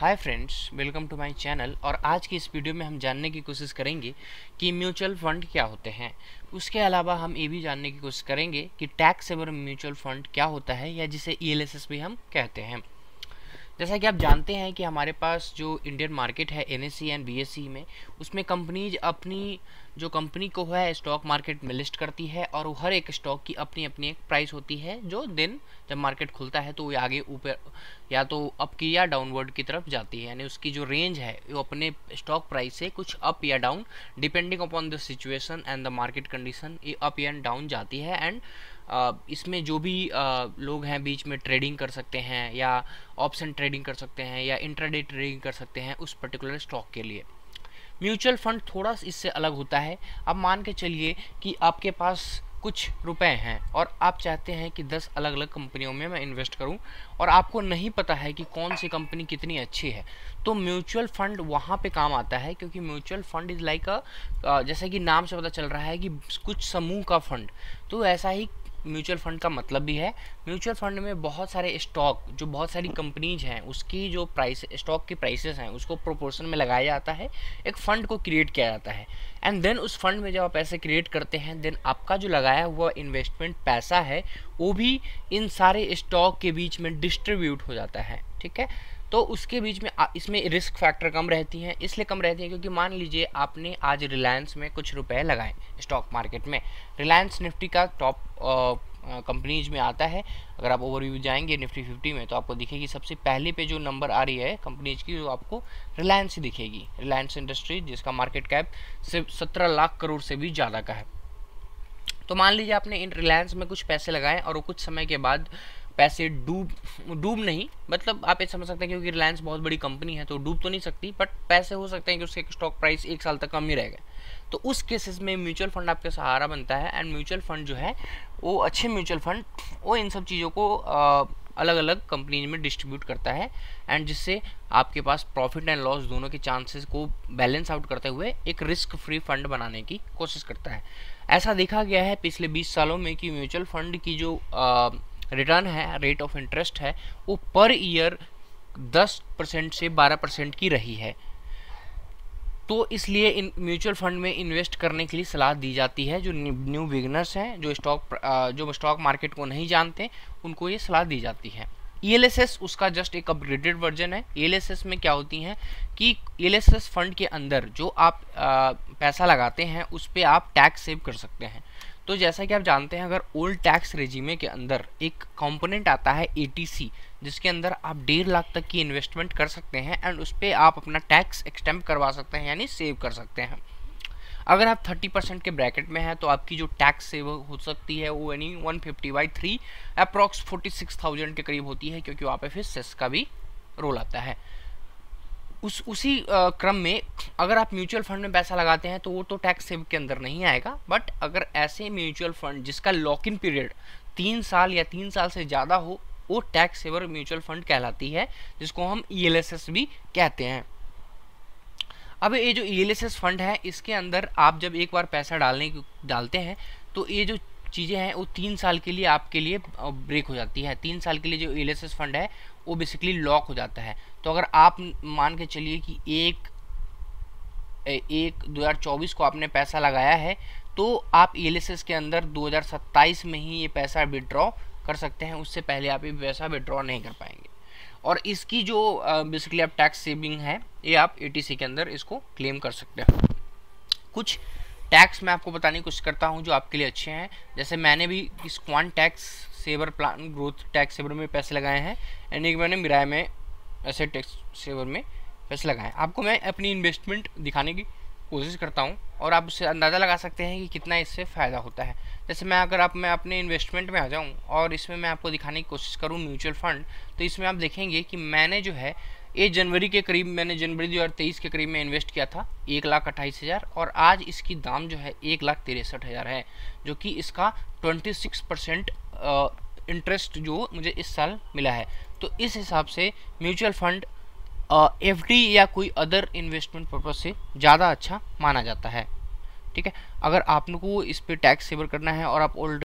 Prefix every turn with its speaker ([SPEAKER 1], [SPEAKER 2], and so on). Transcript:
[SPEAKER 1] hi friends welcome to my channel और आज की इस वीडियो में हम जानने की कोशिश करेंगे कि म्यूचुअल फंड क्या होते हैं उसके अलावा हम ये भी जानने की कोशिश करेंगे कि टैक्स सेवर म्यूचुअल फंड क्या होता है या जिसे ई e भी हम कहते हैं जैसा कि आप जानते हैं कि हमारे पास जो इंडियन मार्केट है एन एंड बी में उसमें कंपनीज अपनी जो कंपनी को है स्टॉक मार्केट में लिस्ट करती है और वो हर एक स्टॉक की अपनी अपनी एक प्राइस होती है जो दिन जब मार्केट खुलता है तो वो आगे ऊपर या तो अप की या डाउनवर्ड की तरफ जाती है यानी उसकी जो रेंज है वो अपने स्टॉक प्राइस से कुछ अप या down depending upon the situation and the market condition ये अप एंड डाउन जाती है एंड इसमें जो भी लोग हैं बीच में ट्रेडिंग कर सकते हैं या ऑप्शन ट्रेडिंग कर सकते हैं या इंट्राडे ट्रेडिंग कर सकते हैं उस पर्टिकुलर स्टॉक के लिए म्यूचुअल फंड थोड़ा इससे अलग होता है अब मान के चलिए कि आपके पास कुछ रुपए हैं और आप चाहते हैं कि 10 अलग अलग कंपनियों में मैं इन्वेस्ट करूं और आपको नहीं पता है कि कौन सी कंपनी कितनी अच्छी है तो म्यूचुअल फंड वहां पे काम आता है क्योंकि mutual fund is like a जैसे कि नाम से पता चल रहा है कि कुछ समूह का फंड तो ऐसा ही म्यूचुअल फंड का मतलब भी है म्यूचुअल फंड में बहुत सारे स्टॉक जो बहुत सारी कंपनीज हैं उसकी जो प्राइस स्टॉक की प्राइसेस हैं उसको प्रोपोर्शन में लगाया जाता है एक फ़ंड को क्रिएट किया जाता है एंड देन उस फंड में जब आप पैसे क्रिएट करते हैं देन आपका जो लगाया हुआ इन्वेस्टमेंट पैसा है वो भी इन सारे स्टॉक के बीच में डिस्ट्रीब्यूट हो जाता है ठीक है तो उसके बीच में इसमें रिस्क फैक्टर कम रहती हैं इसलिए कम रहती हैं क्योंकि मान लीजिए आपने आज रिलायंस में कुछ रुपए लगाए स्टॉक मार्केट में रिलायंस निफ्टी का टॉप कंपनीज में आता है अगर आप ओवरव्यू जाएंगे निफ्टी फिफ्टी में तो आपको दिखेगी सबसे पहले पे जो नंबर आ रही है कंपनीज की वो आपको रिलायंस ही दिखेगी रिलायंस इंडस्ट्री जिसका मार्केट कैप सिर्फ सत्रह लाख करोड़ से भी ज़्यादा का है तो मान लीजिए आपने इन रिलायंस में कुछ पैसे लगाए और वो कुछ समय के बाद पैसे डूब डूब नहीं मतलब आप ये समझ सकते हैं क्योंकि रिलायंस बहुत बड़ी कंपनी है तो डूब तो नहीं सकती बट पैसे हो सकते हैं कि उसके स्टॉक प्राइस एक साल तक कम ही रहेगा तो उस केसेस में म्यूचुअल फंड आपके सहारा बनता है एंड म्यूचुअल फंड जो है वो अच्छे म्यूचुअल फंड वो इन सब चीज़ों को आ, अलग अलग कंपनीज में डिस्ट्रीब्यूट करता है एंड जिससे आपके पास प्रॉफिट एंड लॉस दोनों के चांसेस को बैलेंस आउट करते हुए एक रिस्क फ्री फंड बनाने की कोशिश करता है ऐसा देखा गया है पिछले 20 सालों में कि म्यूचुअल फंड की जो आ, रिटर्न है रेट ऑफ इंटरेस्ट है वो पर ईयर दस परसेंट से बारह परसेंट की रही है तो इसलिए इन म्यूचुअल फंड में इन्वेस्ट करने के लिए सलाह दी जाती है जो न्यू बिगनर्स हैं जो स्टॉक जो स्टॉक मार्केट को नहीं जानते उनको ये सलाह दी जाती है ई e उसका जस्ट एक अपग्रेडेड वर्जन है ई e में क्या होती हैं कि ई e फंड के अंदर जो आप आ, पैसा लगाते हैं उस पर आप टैक्स सेव कर सकते हैं तो जैसा कि आप जानते हैं अगर ओल्ड टैक्स रेजिमे के अंदर एक कंपोनेंट आता है ए जिसके अंदर आप डेढ़ लाख तक की इन्वेस्टमेंट कर सकते हैं एंड उस पर आप अपना टैक्स एक्सटेम्प करवा सकते हैं यानी सेव कर सकते हैं अगर आप 30 परसेंट के ब्रैकेट में हैं तो आपकी जो टैक्स सेव हो सकती है वो यानी 150 fifty by three approx forty के करीब होती है क्योंकि वहाँ पे फिर सेस का भी रोल आता है उस उसी क्रम में अगर आप म्यूचुअल फंड में पैसा लगाते हैं तो वो तो टैक्स सेव के अंदर नहीं आएगा बट अगर ऐसे म्यूचुअल फंड जिसका लॉक इन पीरियड तीन साल या तीन साल से ज़्यादा हो वो टैक्स सेवर म्यूचुअल फंड कहलाती है जिसको हम ई e भी कहते हैं अब ये जो ई e फंड है इसके अंदर आप जब एक बार पैसा डालने डालते हैं तो ये जो चीज़ें हैं वो तीन साल के लिए आपके लिए ब्रेक हो जाती है तीन साल के लिए जो एल फंड है वो बेसिकली लॉक हो जाता है तो अगर आप मान के चलिए कि एक एक 2024 को आपने पैसा लगाया है तो आप ई के अंदर 2027 में ही ये पैसा विड्रॉ कर सकते हैं उससे पहले आप ये पैसा विड्रॉ नहीं कर पाएंगे और इसकी जो बेसिकली आप टैक्स सेविंग है ये आप ए के अंदर इसको क्लेम कर सकते हैं कुछ टैक्स मैं आपको बताने की कोशिश करता हूँ जो आपके लिए अच्छे हैं जैसे मैंने भी इस quant tax saver plan growth tax saver में पैसे लगाए हैं यानी कि मैंने मिराए में ऐसे टैक्स सेवर में पैसे लगाए हैं आपको मैं अपनी इन्वेस्टमेंट दिखाने की कोशिश करता हूँ और आप उससे अंदाज़ा लगा सकते हैं कि कितना इससे फ़ायदा होता है जैसे मैं अगर आप मैं अपने इन्वेस्टमेंट में आ जाऊँ और इसमें मैं आपको दिखाने की कोशिश करूँ म्यूचुअल फ़ंड तो इसमें आप देखेंगे कि मैंने जो है ये जनवरी के करीब मैंने जनवरी दो के करीब में इन्वेस्ट किया था एक लाख अट्ठाईस हज़ार और आज इसकी दाम जो है एक लाख तिरसठ हज़ार है जो कि इसका 26 परसेंट इंटरेस्ट जो मुझे इस साल मिला है तो इस हिसाब से म्यूचुअल फंड एफ या कोई अदर इन्वेस्टमेंट पर्पज से ज़्यादा अच्छा माना जाता है ठीक है अगर आप लोग को इस पर टैक्स सेवर करना है और आप ओल्ड